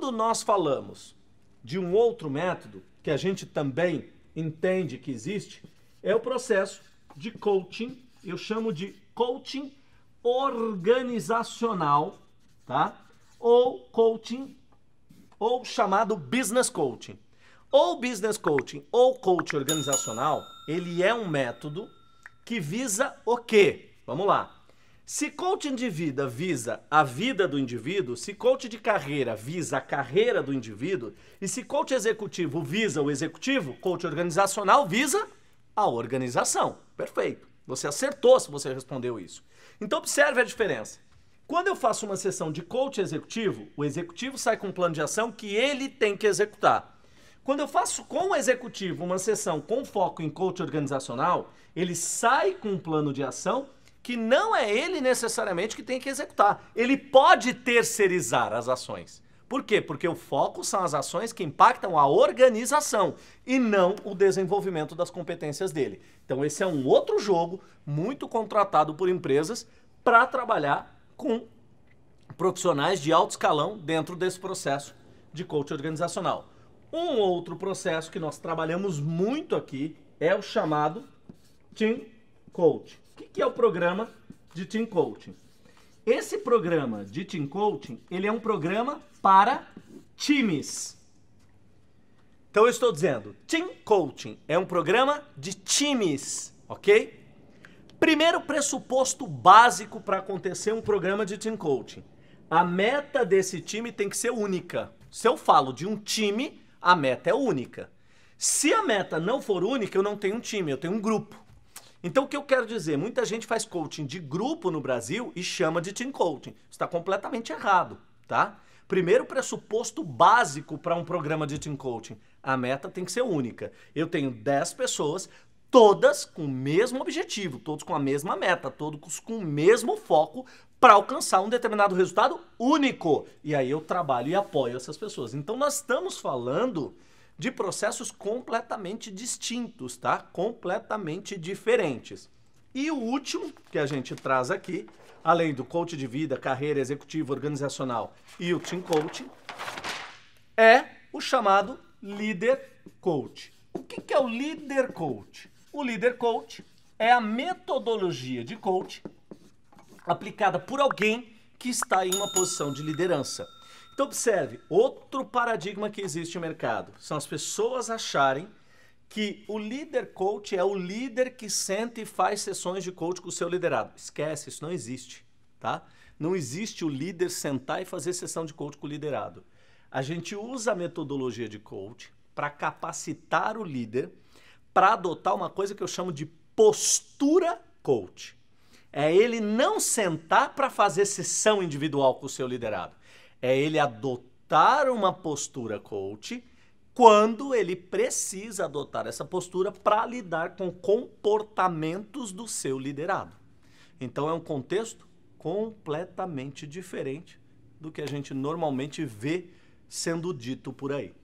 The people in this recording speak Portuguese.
Quando nós falamos de um outro método, que a gente também entende que existe, é o processo de coaching, eu chamo de coaching organizacional, tá? Ou coaching, ou chamado business coaching. Ou business coaching ou coaching organizacional, ele é um método que visa o quê? Vamos lá. Se coaching de vida visa a vida do indivíduo, se coach de carreira visa a carreira do indivíduo, e se coach executivo visa o executivo, coach organizacional visa a organização. Perfeito. Você acertou se você respondeu isso. Então observe a diferença. Quando eu faço uma sessão de coach executivo, o executivo sai com um plano de ação que ele tem que executar. Quando eu faço com o executivo uma sessão com foco em coach organizacional, ele sai com um plano de ação que não é ele necessariamente que tem que executar. Ele pode terceirizar as ações. Por quê? Porque o foco são as ações que impactam a organização e não o desenvolvimento das competências dele. Então, esse é um outro jogo muito contratado por empresas para trabalhar com profissionais de alto escalão dentro desse processo de coach organizacional. Um outro processo que nós trabalhamos muito aqui é o chamado Team Coach que, que é o programa de Team Coaching? Esse programa de Team Coaching, ele é um programa para times. Então eu estou dizendo, Team Coaching é um programa de times, ok? Primeiro pressuposto básico para acontecer um programa de Team Coaching. A meta desse time tem que ser única. Se eu falo de um time, a meta é única. Se a meta não for única, eu não tenho um time, eu tenho um grupo. Então, o que eu quero dizer? Muita gente faz coaching de grupo no Brasil e chama de team coaching. Está completamente errado, tá? Primeiro pressuposto básico para um programa de team coaching: a meta tem que ser única. Eu tenho 10 pessoas, todas com o mesmo objetivo, todos com a mesma meta, todos com o mesmo foco para alcançar um determinado resultado único. E aí eu trabalho e apoio essas pessoas. Então nós estamos falando de processos completamente distintos, tá? Completamente diferentes. E o último que a gente traz aqui, além do coach de vida, carreira executiva, organizacional e o team coaching, é o chamado líder coach. O que, que é o líder coach? O líder coach é a metodologia de coach aplicada por alguém que está em uma posição de liderança. Então observe, outro paradigma que existe no mercado são as pessoas acharem que o líder coach é o líder que senta e faz sessões de coach com o seu liderado. Esquece, isso não existe, tá? Não existe o líder sentar e fazer sessão de coach com o liderado. A gente usa a metodologia de coach para capacitar o líder para adotar uma coisa que eu chamo de postura coach é ele não sentar para fazer sessão individual com o seu liderado. É ele adotar uma postura coach quando ele precisa adotar essa postura para lidar com comportamentos do seu liderado. Então é um contexto completamente diferente do que a gente normalmente vê sendo dito por aí.